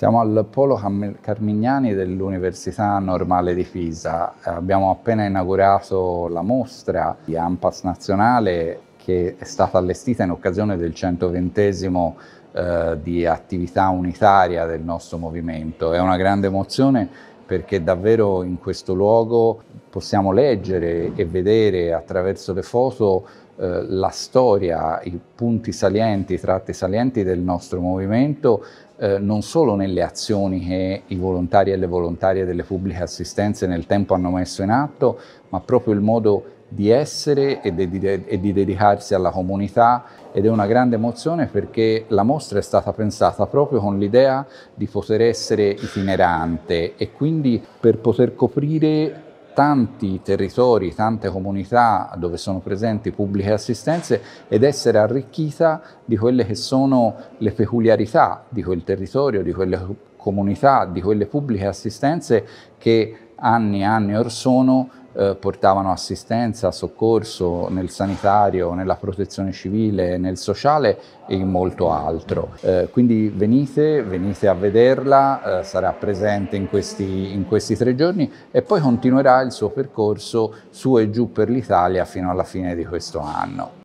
Siamo al Polo Carmignani dell'Università Normale di Pisa. Abbiamo appena inaugurato la mostra di Ampas Nazionale che è stata allestita in occasione del 120 eh, di attività unitaria del nostro movimento. È una grande emozione perché davvero in questo luogo possiamo leggere e vedere attraverso le foto eh, la storia, i punti salienti, i tratti salienti del nostro movimento, eh, non solo nelle azioni che i volontari e le volontarie delle pubbliche assistenze nel tempo hanno messo in atto, ma proprio il modo di essere e di, e di, dedicarsi alla comunità ed è una grande emozione perché la mostra è stata pensata proprio con l'idea di poter essere itinerante e quindi per poter coprire tanti territori, tante comunità dove sono presenti pubbliche assistenze ed essere arricchita di quelle che sono le peculiarità di quel territorio, di quelle comunità, di quelle pubbliche assistenze che anni e anni or sono eh, portavano assistenza, soccorso nel sanitario, nella protezione civile, nel sociale e in molto altro. Eh, quindi venite, venite a vederla, eh, sarà presente in questi, in questi tre giorni e poi continuerà il suo percorso su e giù per l'Italia fino alla fine di questo anno.